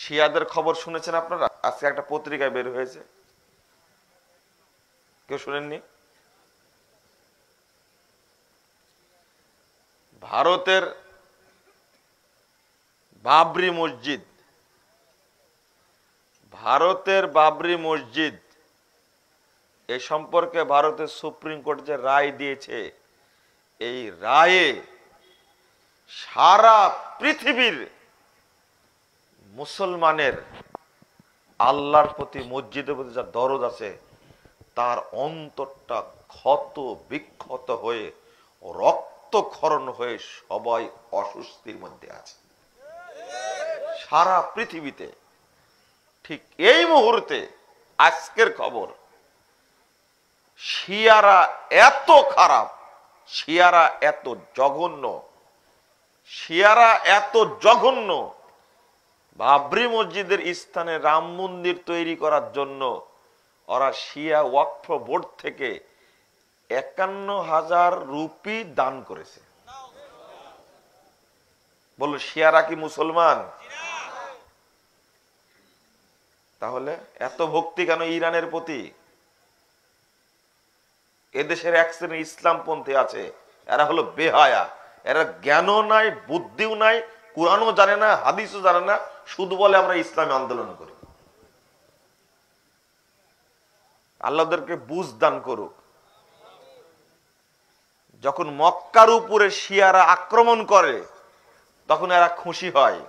শিয়াদের খবর শুনেছেন আপনারা আজকে একটা পত্রিকায় বের হয়েছে কেউ শুনেননি ভারতের বাবরি মসজিদ ভারতের বাবরি মসজিদ এ সম্পর্কে ভারতের সুপ্রিম কোর্ট যে রায় দিয়েছে এই রায়ে সারা পৃথিবীর মুসলমানের আল্লাহর প্রতি মসজিদের প্রতি যা দরদ আছে তার অন্তরটা ক্ষত বিক্ষত হয়ে রক্তক্ষরণ হয়ে সবাই অস্বস্তির মধ্যে আছে সারা পৃথিবীতে ঠিক এই মুহূর্তে আজকের খবর শিয়ারা এত খারাপ শিয়ারা এত জঘন্য শিয়ারা এত জঘন্য বাবরি মসজিদের স্থানে রাম মন্দির তৈরি করার জন্য ওরা শিয়া ওয়াকফ বোর্ড থেকে একান্ন হাজার রুপি দান করেছে বলল শিয়ারা কি মুসলমান তাহলে এত ভক্তি কেন ইরানের প্রতি এদেশের এক শ্রেণী ইসলামপন্থী আছে এরা হলো বেহায়া এরা জ্ঞানও নাই বুদ্ধিও নাই কোরআনও জানে না হাদিসও জানে না শুধু বলে আমরা ইসলামী আন্দোলন করি আল্লাহদেরকে বুঝ দান করুক যখন মক্কার উপরে শিয়ারা আক্রমণ করে তখন এরা খুশি হয়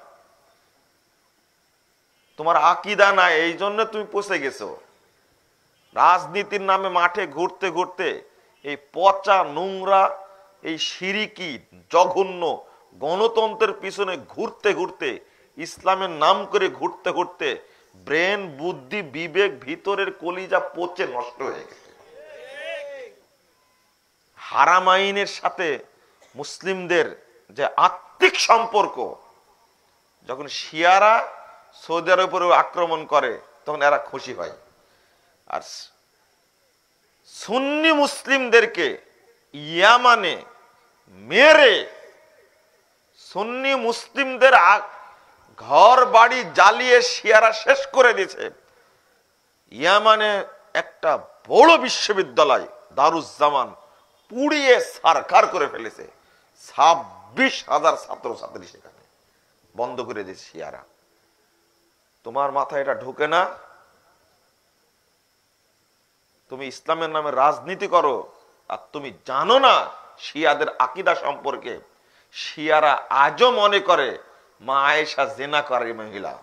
তোমার আকিদা না এই জন্য তুমি পচে গেছো রাজনীতির নামে মাঠে ঘুরতে ঘুরতে এই পচা নোংরা এই সিরিকি জঘন্য গণতন্ত্রের পিছনে ঘুরতে ঘুরতে ইসলামের নাম করে ঘুরতে ঘুরতে ব্রেন বুদ্ধি বিবেক ভিতরের কলিজা পচে নষ্ট হয়ে গেছে হারাম আইনের সাথে মুসলিমদের যে আত্মিক সম্পর্ক যখন শিয়ারা সৌদি আরবের আক্রমণ করে তখন এরা খুশি হয় আর সুন্নি মুসলিমদেরকে ইয়ামানে মেরে সুন্নি মুসলিমদের ঘর বাড়ি জ্বালিয়ে শিয়ারা শেষ করে দিয়েছে ইয়ামানে একটা বড় বিশ্ববিদ্যালয় দারুজ্জামান পুড়িয়ে সারকার করে ফেলেছে ছাব্বিশ হাজার ছাত্রছাত্রী সেখানে বন্ধ করে দিয়েছে শিয়ারা তোমার মাথায় এটা ঢোকে না তুমি ইসলামের নামে রাজনীতি করো আর তুমি জানো না শিয়াদের আকিদা সম্পর্কে শিয়ারা আজও মনে করে মা আয়েশা জেনা করে মহিলা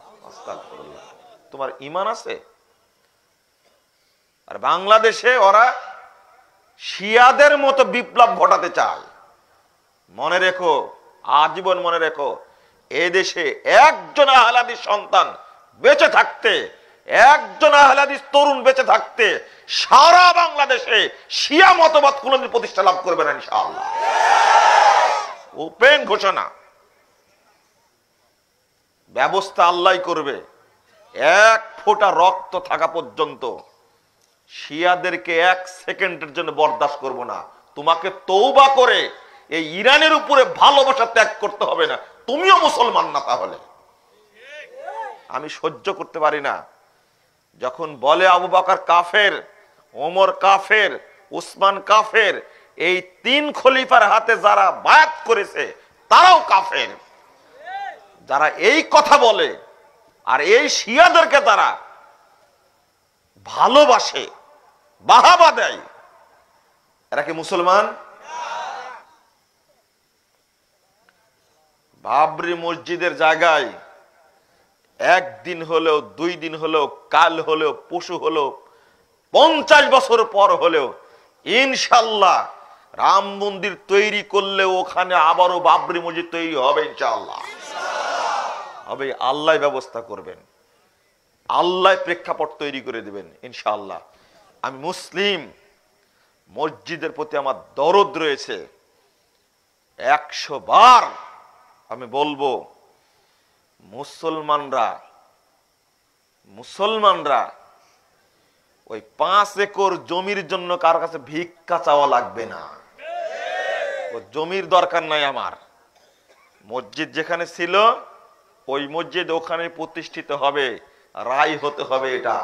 তোমার ইমান আছে আর বাংলাদেশে ওরা শিয়াদের মতো বিপ্লব ঘটাতে চায় মনে রেখো আজীবন মনে রেখো এ দেশে একজন আহলাদি সন্তান বেঁচে থাকতে একজন আহলাদি তরুণ বেঁচে থাকতে সারা বাংলাদেশে শিয়া মতবাদ কোনদিন প্রতিষ্ঠা লাভ করবে না ইনশাআল্লাহ ওপেন ঘোষণা ব্যবস্থা আল্লাহ করবে এক ফোটা রক্ত থাকা পর্যন্ত শিয়াদেরকে এক সেকেন্ডের জন্য বরদাস্ত করব না তোমাকে তৌবা করে এই ইরানের উপরে ভালোবাসা ত্যাগ করতে হবে না তুমিও মুসলমান না তাহলে আমি সহ্য করতে পারি না যখন বলে আবু বাকার কাফের ওমর কাফের উসমান কাফের এই তিন খলিফার হাতে যারা বায়াত করেছে তারাও কাফের যারা এই কথা বলে আর এই শিয়াদেরকে তারা ভালোবাসে বাহাবা দেয় এরা কি মুসলমান বাবরি মসজিদের জায়গায় একদিন হলেও দুই দিন হলেও কাল হলেও পশু হলেও পঞ্চাশ বছর পর হলেও ইনশাল্লাহ রাম মন্দির তৈরি করলে ওখানে আবারও বাবরি মসজিদ তৈরি হবে ইনশাআল্লাহ হবে আল্লাহ ব্যবস্থা করবেন আল্লাহ প্রেক্ষাপট তৈরি করে দেবেন ইনশাআল্লাহ আমি মুসলিম মসজিদের প্রতি আমার দরদ রয়েছে একশো বার আমি বলবো মুসলমানরা মুসলমানরা ওই পাঁচ একর জমির জন্য কার কাছে ভিক্ষা চাওয়া লাগবে না জমির দরকার নাই আমার মসজিদ যেখানে ছিল ওই মসজিদ ওখানে প্রতিষ্ঠিত হবে রায় হতে হবে এটা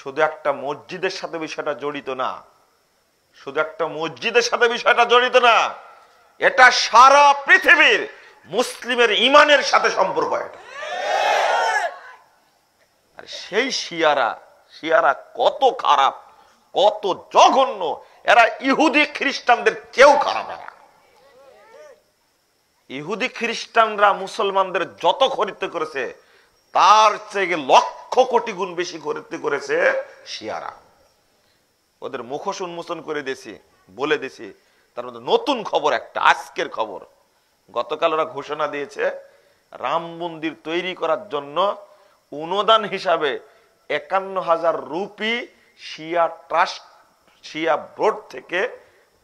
শুধু একটা মসজিদের সাথে বিষয়টা জড়িত না শুধু একটা মসজিদের সাথে বিষয়টা জড়িত না এটা সারা পৃথিবীর মুসলিমের ইমানের সাথে সম্পর্ক এটা আর সেই শিয়ারা শিয়ারা কত খারাপ কত জঘন্য এরা ইহুদি খ্রিস্টানদের চেয়েও খারাপ এরা ইহুদি খ্রিস্টানরা মুসলমানদের যত খরিদ করেছে তার চেয়ে লক্ষ কোটি গুণ বেশি খরিদ করেছে শিয়ারা ওদের মুখোশ উন্মোচন করে দিয়েছি বলে দিয়েছি তার মধ্যে নতুন খবর একটা আজকের খবর গতকাল ওরা ঘোষণা দিয়েছে রাম মন্দির তৈরি করার জন্য অনুদান হিসাবে একান্ন হাজার rupee Shia trust Shia board থেকে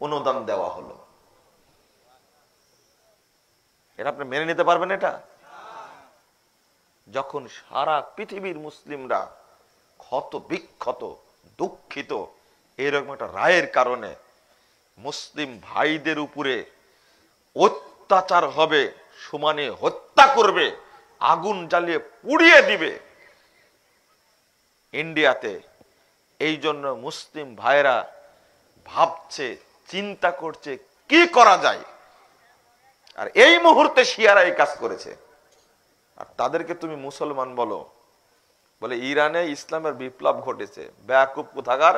অনুদান দেওয়া হলো এটা আপনি মেনে নিতে পারবেন এটা যখন সারা পৃথিবীর মুসলিমরা ক্ষত বিক্ষত দুঃখিত এরকম একটা রায়ের কারণে মুসলিম ভাইদের উপরে অত্যাচার হবে সমানে হত্যা করবে আগুন জ্বালিয়ে পুড়িয়ে দিবে ইন্ডিয়াতে এই জন্য মুসলিম ভাইরা ভাবছে চিন্তা করছে কি করা যায় আর এই মুহূর্তে শিয়ারা এই কাজ করেছে আর তাদেরকে তুমি মুসলমান বলো বলে ইরানে ইসলামের বিপ্লব ঘটেছে ব্যাকুপ কোথাকার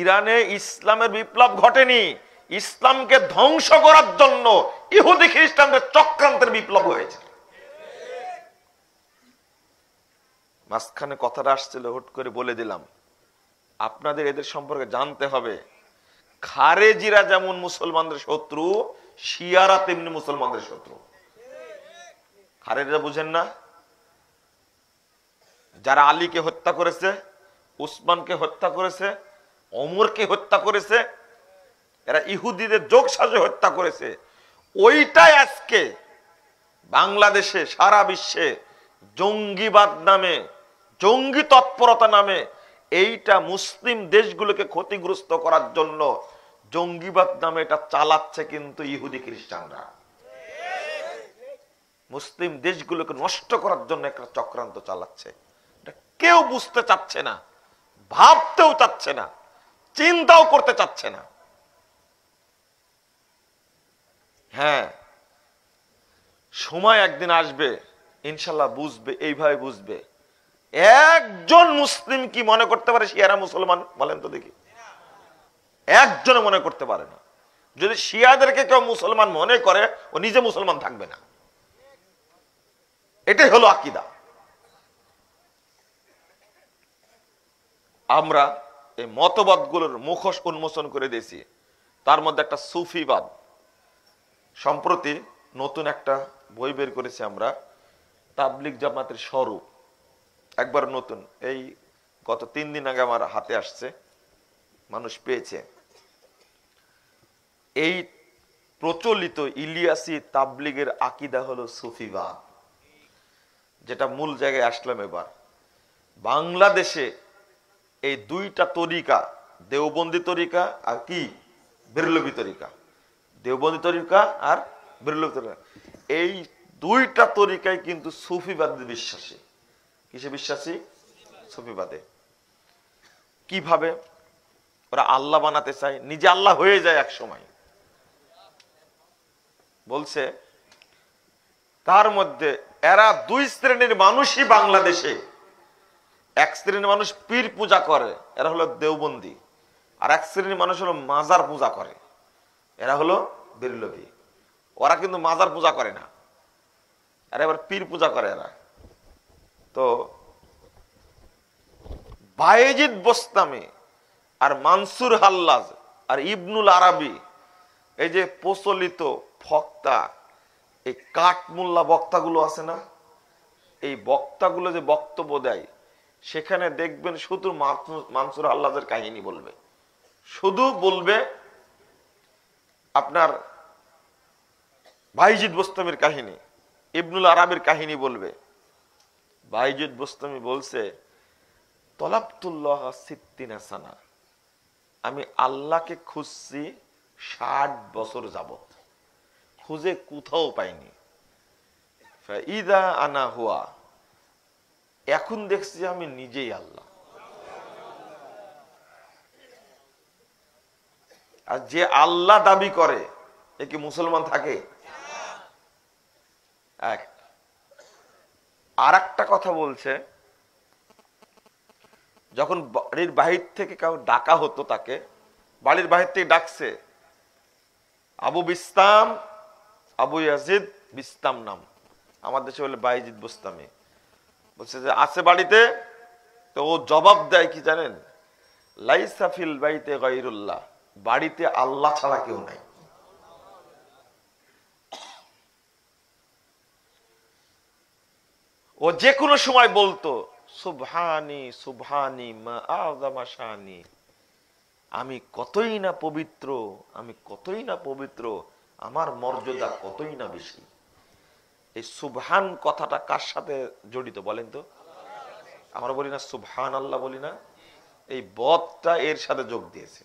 ইরানে ইসলামের বিপ্লব ঘটেনি ইসলামকে ধ্বংস করার জন্য ইহুদি খ্রিস্টানদের চক্রান্তের বিপ্লব হয়েছে মাঝখানে কথাটা আসছিল হুট করে বলে দিলাম আপনাদের এদের সম্পর্কে জানতে হবে খারেজিরা যেমন মুসলমানদের শত্রু শিয়ারা তেমনি মুসলমানদের শত্রু খারেজিরা বুঝেন না যারা আলীকে হত্যা করেছে উসমানকে হত্যা করেছে অমরকে হত্যা করেছে এরা ইহুদিদের যোগ সাজে হত্যা করেছে ওইটাই আজকে বাংলাদেশে সারা বিশ্বে জঙ্গিবাদ নামে জঙ্গি তৎপরতা নামে এইটা মুসলিম দেশগুলোকে ক্ষতিগ্রস্ত করার জন্য জঙ্গিবাদ নামে এটা চালাচ্ছে কিন্তু ইহুদি খ্রিস্টানরা মুসলিম দেশগুলোকে নষ্ট করার জন্য একটা চক্রান্ত চালাচ্ছে কেউ বুঝতে চাচ্ছে না ভাবতেও চাচ্ছে না চিন্তাও করতে চাচ্ছে না হ্যাঁ সময় একদিন আসবে ইনশাল্লাহ বুঝবে এইভাবে বুঝবে একজন মুসলিম কি মনে করতে পারে শিয়ারা মুসলমান বলেন তো দেখি একজন মনে করতে পারে না যদি শিয়াদেরকে কেউ মুসলমান মনে করে ও নিজে মুসলমান থাকবে না এটাই হলো আকিদা আমরা এই মতবাদগুলোর মুখোশ উন্মোচন করে দিয়েছি তার মধ্যে একটা সুফিবাদ সম্প্রতি নতুন একটা বই বের করেছি আমরা তাবলিক জামাতের স্বরূপ একবার নতুন এই গত তিন দিন আগে আমার হাতে আসছে মানুষ পেয়েছে এই প্রচলিত ইলিয়াসি তাবলিগের আকিদা হলো সুফিবাদ যেটা মূল জায়গায় আসলাম এবার বাংলাদেশে এই দুইটা তরিকা দেওবন্দি তরিকা আর কি বিরলবি তরিকা দেওবন্দি তরিকা আর বিরলভী তরিকা এই দুইটা তরিকায় কিন্তু সুফিবাদ বিশ্বাসী কিসে বিশ্বাসী সফিবাদে কিভাবে ওরা আল্লাহ বানাতে চায় নিজে আল্লাহ হয়ে যায় এক সময় বলছে তার মধ্যে এরা দুই শ্রেণীর মানুষই বাংলাদেশে এক শ্রেণীর মানুষ পীর পূজা করে এরা হলো দেওবন্দি আর এক শ্রেণীর মানুষ হলো মাজার পূজা করে এরা হলো বিরলভী ওরা কিন্তু মাজার পূজা করে না এরা এবার পীর পূজা করে এরা তো বায়েজিদ বোস্তামি আর মানসুর হাল্লাজ আর ইবনুল আরবি এই যে প্রচলিত ফক্তা এই কাঠমুল্লা বক্তাগুলো আছে না এই বক্তাগুলো যে বক্তব্য দেয় সেখানে দেখবেন শুধু মানসুর আল্লাদের কাহিনী বলবে শুধু বলবে আপনার ভাইজিদ বোস্তমের কাহিনী ইবনুল আরবের কাহিনী বলবে বাইজুদ বোস্তমি বলছে তলাবতুল্লাহ সিদ্দিন সানা আমি আল্লাহকে খুঁজছি ষাট বছর যাবত খুঁজে কোথাও পাইনি ইদা আনা হুয়া এখন দেখছি আমি নিজেই আল্লাহ আর যে আল্লাহ দাবি করে এ কি মুসলমান থাকে এক আর একটা কথা বলছে যখন বাড়ির বাহির থেকে কেউ ডাকা হতো তাকে বাড়ির বাহির থেকে ডাকছে আবু বিস্তাম আবু ইয়াজিদ বিস্তাম নাম আমার দেশে বলে বাইজিদ বুস্তামি বলছে যে আছে বাড়িতে তো ও জবাব দেয় কি জানেন লাইসাফিল বাইতে গাইরুল্লাহ বাড়িতে আল্লাহ ছাড়া কেউ নাই ও যে কোনো সময় বলতো সুভানি সুভানি মাআযামাশানি আমি কতই না পবিত্র আমি কতই না পবিত্র আমার মর্যাদা কতই না বেশি এই সুবহান কথাটা কার সাথে জড়িত বলেন তো আমরা বলি না সুবহান আল্লাহ বলি না এই বদটা এর সাথে যোগ দিয়েছে